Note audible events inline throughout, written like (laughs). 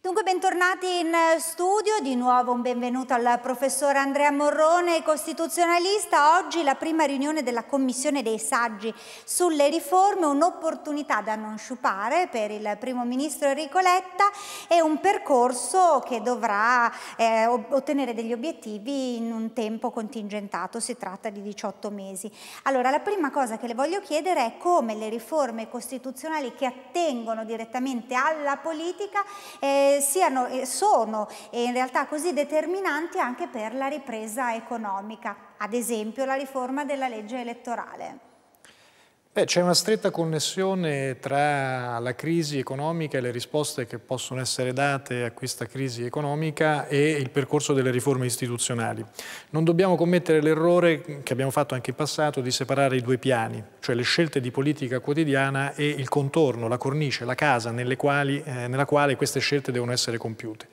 Dunque bentornati in eh, studio, di nuovo un benvenuto al professor Andrea Morrone, costituzionalista. Oggi la prima riunione della Commissione dei Saggi sulle riforme, un'opportunità da non sciupare per il primo ministro Enrico Letta e un percorso che dovrà eh, ottenere degli obiettivi in un tempo contingentato, si tratta di 18 mesi. Allora la prima cosa che le voglio chiedere è come le riforme costituzionali che attengono direttamente alla politica eh, siano, eh, sono in realtà così determinanti anche per la ripresa economica, ad esempio la riforma della legge elettorale. C'è una stretta connessione tra la crisi economica e le risposte che possono essere date a questa crisi economica e il percorso delle riforme istituzionali. Non dobbiamo commettere l'errore che abbiamo fatto anche in passato di separare i due piani cioè le scelte di politica quotidiana e il contorno, la cornice, la casa quali, eh, nella quale queste scelte devono essere compiute.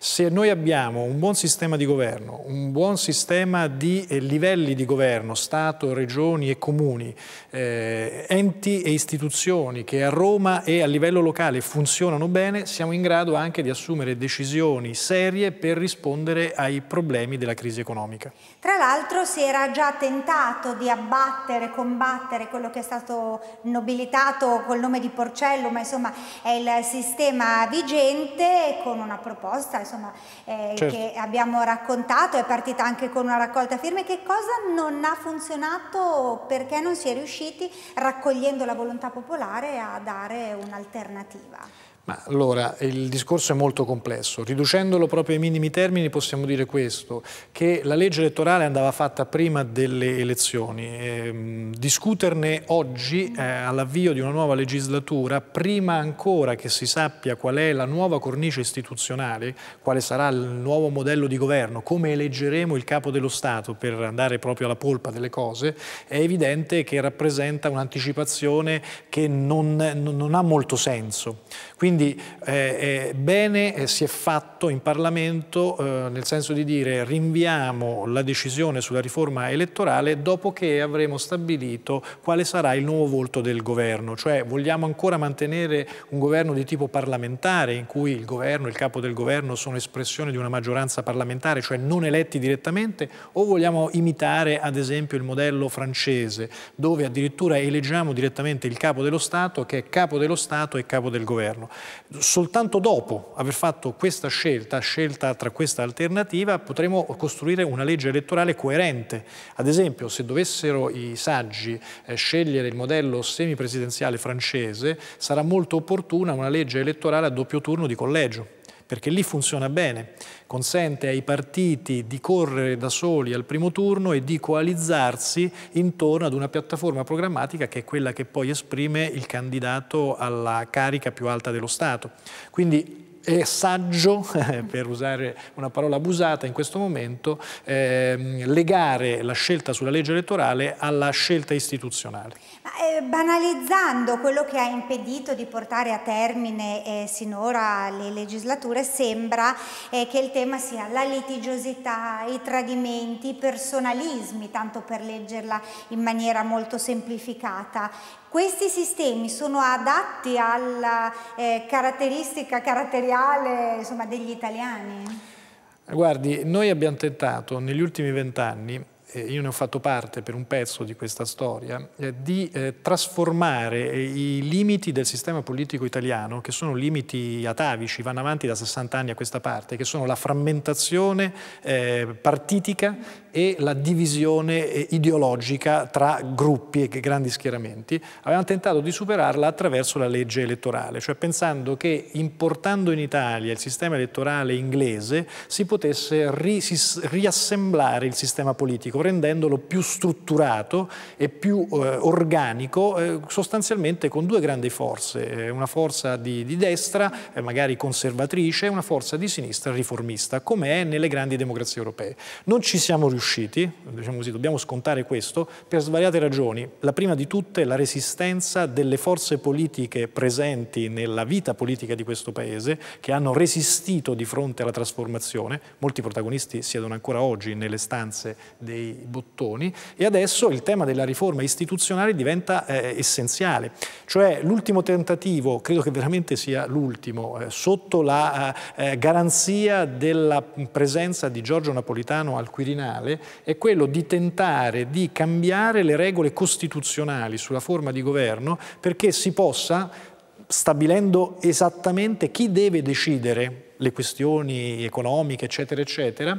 Se noi abbiamo un buon sistema di governo, un buon sistema di eh, livelli di governo, Stato, regioni e comuni, eh, enti e istituzioni che a Roma e a livello locale funzionano bene, siamo in grado anche di assumere decisioni serie per rispondere ai problemi della crisi economica. Tra l'altro si era già tentato di abbattere, combattere con quello che è stato nobilitato col nome di Porcello, ma insomma è il sistema vigente con una proposta insomma, eh, certo. che abbiamo raccontato, è partita anche con una raccolta firme. Che cosa non ha funzionato perché non si è riusciti, raccogliendo la volontà popolare, a dare un'alternativa? Ma allora, il discorso è molto complesso. Riducendolo proprio ai minimi termini possiamo dire questo, che la legge elettorale andava fatta prima delle elezioni. Eh, discuterne discuterne oggi eh, all'avvio di una nuova legislatura, prima ancora che si sappia qual è la nuova cornice istituzionale, quale sarà il nuovo modello di governo, come eleggeremo il capo dello Stato per andare proprio alla polpa delle cose, è evidente che rappresenta un'anticipazione che non, non, ha molto senso. Quindi eh, bene eh, si è fatto in Parlamento eh, nel senso di dire rinviamo la decisione sulla riforma elettorale dopo che avremo stabilito quale sarà il nuovo volto del governo, cioè vogliamo ancora mantenere un governo di tipo parlamentare in cui il governo, il capo del governo sono espressione di una maggioranza parlamentare, cioè non eletti direttamente, o vogliamo imitare ad esempio il modello francese dove addirittura eleggiamo direttamente il capo dello Stato che è capo dello Stato e capo del governo. Soltanto dopo aver fatto questa scelta, scelta tra questa alternativa, potremo costruire una legge elettorale coerente. Ad esempio se dovessero i saggi eh, scegliere il modello semipresidenziale francese, sarà molto opportuna una legge elettorale a doppio turno di collegio perché lì funziona bene, consente ai partiti di correre da soli al primo turno e di coalizzarsi intorno ad una piattaforma programmatica che è quella che poi esprime il candidato alla carica più alta dello Stato. Quindi è saggio, (laughs) per usare una parola abusata in questo momento, eh, legare la scelta sulla legge elettorale alla scelta istituzionale. Ma, eh, banalizzando quello che ha impedito di portare a termine eh, sinora le legislature, sembra eh, che il tema sia la litigiosità, i tradimenti, i personalismi, tanto per leggerla in maniera molto semplificata. Questi sistemi sono adatti alla eh, caratteristica caratteriale insomma, degli italiani? Guardi, noi abbiamo tentato negli ultimi vent'anni eh, io ne ho fatto parte per un pezzo di questa storia, eh, di eh, trasformare i limiti del sistema politico italiano, che sono limiti atavici, vanno avanti da 60 anni a questa parte, che sono la frammentazione partitica e la divisione ideologica tra gruppi e grandi schieramenti, avevano tentato di superarla attraverso la legge elettorale, cioè pensando che importando in Italia il sistema elettorale inglese si potesse riassemblare il sistema politico pubblico, rendendolo più strutturato e più eh, organico, eh, sostanzialmente con due grandi forze, eh, una forza di, di destra, eh, magari conservatrice, e una forza di sinistra riformista, come è nelle grandi democrazie europee. Non ci siamo riusciti, diciamo così, dobbiamo scontare questo, per svariate ragioni. La prima di tutte è la resistenza delle forze politiche presenti nella vita politica di questo Paese, che hanno resistito di fronte alla trasformazione, molti protagonisti siedono ancora oggi nelle stanze dei bottoni e adesso il tema della riforma istituzionale diventa eh, essenziale, cioè l'ultimo tentativo, credo che veramente sia l'ultimo, eh, sotto la eh, eh, garanzia della presenza di Giorgio Napolitano al Quirinale, è quello di tentare di cambiare le regole costituzionali sulla forma di governo perché si possa stabilendo esattamente chi deve decidere le questioni economiche, eccetera, eccetera,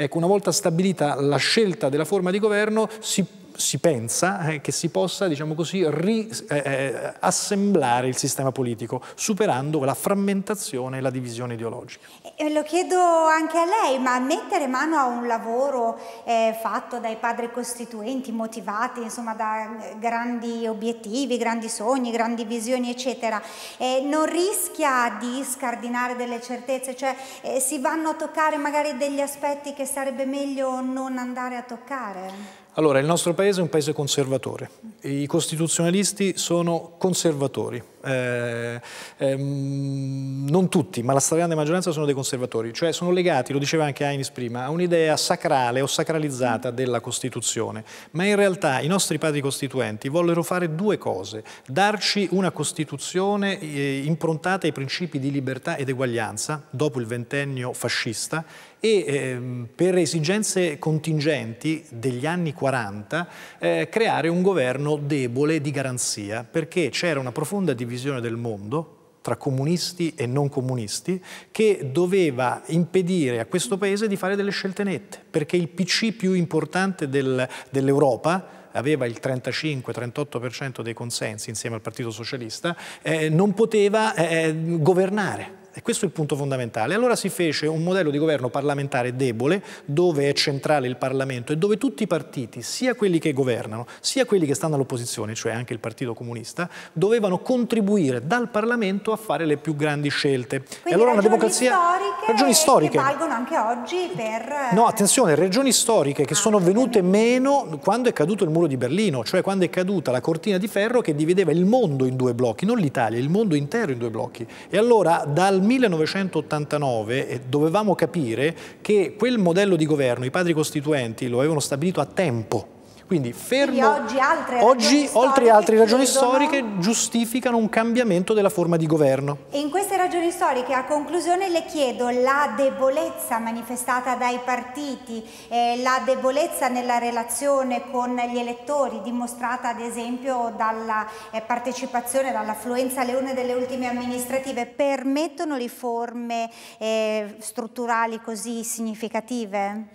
Ecco, una volta stabilita la scelta della forma di governo si si pensa eh, che si possa, diciamo così, riassemblare eh, eh, il sistema politico, superando la frammentazione e la divisione ideologica. Lo chiedo anche a lei, ma mettere mano a un lavoro eh, fatto dai padri costituenti, motivati insomma, da grandi obiettivi, grandi sogni, grandi visioni, eccetera, eh, non rischia di scardinare delle certezze? Cioè eh, si vanno a toccare magari degli aspetti che sarebbe meglio non andare a toccare? Allora, il nostro paese è un paese conservatore. I costituzionalisti sono conservatori eh, ehm, non tutti, ma la stragrande maggioranza sono dei conservatori, cioè sono legati, lo diceva anche Ainis prima, a un'idea sacrale o sacralizzata della Costituzione, ma in realtà i nostri padri costituenti vollero fare due cose, darci una Costituzione eh, improntata ai principi di libertà ed eguaglianza, dopo il ventennio fascista, e ehm, per esigenze contingenti degli anni 40 eh, creare un governo debole di garanzia, perché c'era una profonda divisione visione del mondo tra comunisti e non comunisti che doveva impedire a questo paese di fare delle scelte nette, perché il PC più importante del, dell'Europa aveva il 35-38% dei consensi insieme al Partito Socialista, eh, non poteva eh, governare e questo è il punto fondamentale. Allora si fece un modello di governo parlamentare debole, dove è centrale il Parlamento e dove tutti i partiti, sia quelli che governano, sia quelli che stanno all'opposizione, cioè anche il Partito Comunista, dovevano contribuire dal Parlamento a fare le più grandi scelte. Quindi e allora una democrazia... Storiche ragioni storiche. Che valgono anche oggi per... No, attenzione, ragioni storiche che ah, sono venute meno quando è caduto il muro di Berlino, cioè quando è caduta la cortina di ferro che divideva il mondo in due blocchi, non l'Italia, il mondo intero in due blocchi. E allora dal 1989 dovevamo capire che quel modello di governo i padri costituenti lo avevano stabilito a tempo quindi fermo... Quindi oggi, altre oggi oltre altre ragioni storiche giustificano un cambiamento della forma di governo. E in queste ragioni storiche a conclusione le chiedo la debolezza manifestata dai partiti, eh, la debolezza nella relazione con gli elettori, dimostrata ad esempio dalla eh, partecipazione, dall'affluenza alle urne delle ultime amministrative, permettono riforme eh, strutturali così significative?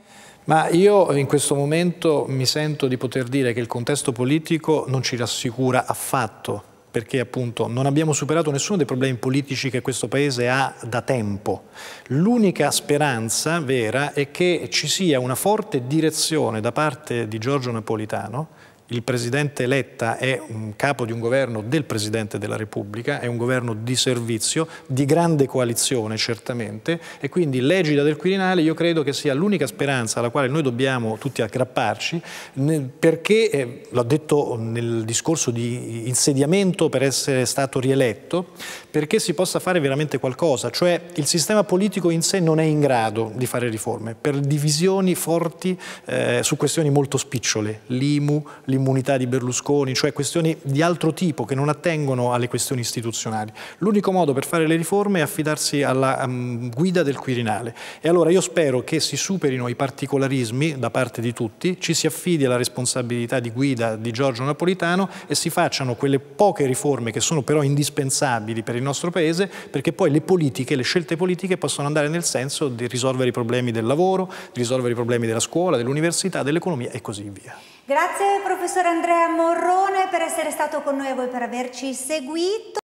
Ma io in questo momento mi sento di poter dire che il contesto politico non ci rassicura affatto, perché appunto non abbiamo superato nessuno dei problemi politici che questo Paese ha da tempo. L'unica speranza vera è che ci sia una forte direzione da parte di Giorgio Napolitano il presidente Letta è un capo di un governo del Presidente della Repubblica, è un governo di servizio, di grande coalizione certamente, e quindi l'egida del Quirinale io credo che sia l'unica speranza alla quale noi dobbiamo tutti aggrapparci, perché, eh, l'ho detto nel discorso di insediamento per essere stato rieletto, perché si possa fare veramente qualcosa, cioè il sistema politico in sé non è in grado di fare riforme, per divisioni forti eh, su questioni molto spicciole, l'IMU, l'immunità di Berlusconi, cioè questioni di altro tipo che non attengono alle questioni istituzionali. L'unico modo per fare le riforme è affidarsi alla um, guida del Quirinale. E allora io spero che si superino i particolarismi da parte di tutti, ci si affidi alla responsabilità di guida di Giorgio Napolitano e si facciano quelle poche riforme che sono però indispensabili per il nostro Paese, perché poi le politiche, le scelte politiche possono andare nel senso di risolvere i problemi del lavoro, di risolvere i problemi della scuola, dell'università, dell'economia e così via. Grazie professor Andrea Morrone per essere stato con noi e per averci seguito.